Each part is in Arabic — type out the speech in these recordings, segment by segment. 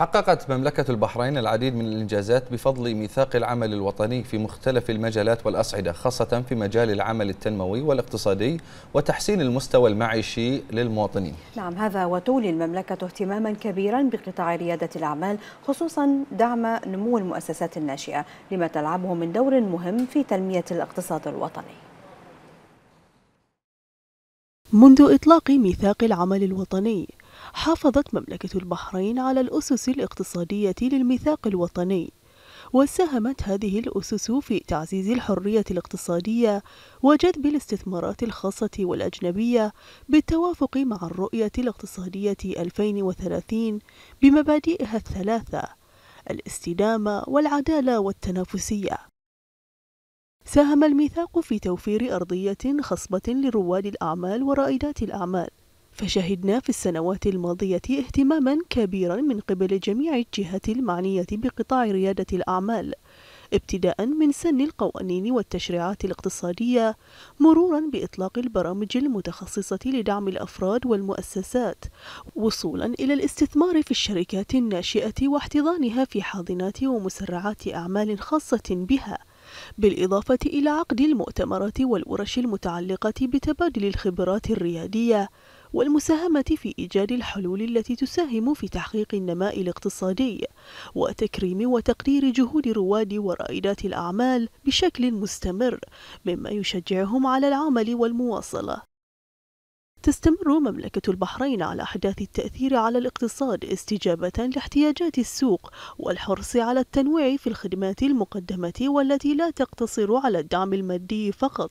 حققت مملكة البحرين العديد من الإنجازات بفضل ميثاق العمل الوطني في مختلف المجالات والأصعدة خاصة في مجال العمل التنموي والاقتصادي وتحسين المستوى المعيشي للمواطنين نعم هذا وتولي المملكة اهتماما كبيرا بقطاع ريادة الأعمال خصوصا دعم نمو المؤسسات الناشئة لما تلعبه من دور مهم في تنمية الاقتصاد الوطني منذ إطلاق ميثاق العمل الوطني حافظت مملكة البحرين على الأسس الاقتصادية للميثاق الوطني وساهمت هذه الأسس في تعزيز الحرية الاقتصادية وجذب الاستثمارات الخاصة والأجنبية بالتوافق مع الرؤية الاقتصادية 2030 بمبادئها الثلاثة الاستدامة والعدالة والتنافسية. ساهم الميثاق في توفير أرضية خصبة لرواد الأعمال ورائدات الأعمال فشهدنا في السنوات الماضية اهتماما كبيرا من قبل جميع الجهات المعنية بقطاع ريادة الأعمال ابتداء من سن القوانين والتشريعات الاقتصادية مرورا بإطلاق البرامج المتخصصة لدعم الأفراد والمؤسسات وصولا إلى الاستثمار في الشركات الناشئة واحتضانها في حاضنات ومسرعات أعمال خاصة بها بالإضافة إلى عقد المؤتمرات والورش المتعلقة بتبادل الخبرات الريادية والمساهمة في إيجاد الحلول التي تساهم في تحقيق النماء الاقتصادي وتكريم وتقدير جهود رواد ورائدات الأعمال بشكل مستمر مما يشجعهم على العمل والمواصلة تستمر مملكة البحرين على أحداث التأثير على الاقتصاد استجابة لاحتياجات السوق والحرص على التنويع في الخدمات المقدمة والتي لا تقتصر على الدعم المادي فقط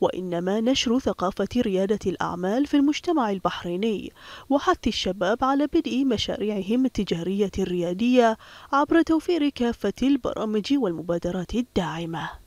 وإنما نشر ثقافة ريادة الأعمال في المجتمع البحريني وحث الشباب على بدء مشاريعهم التجارية الريادية عبر توفير كافة البرامج والمبادرات الداعمة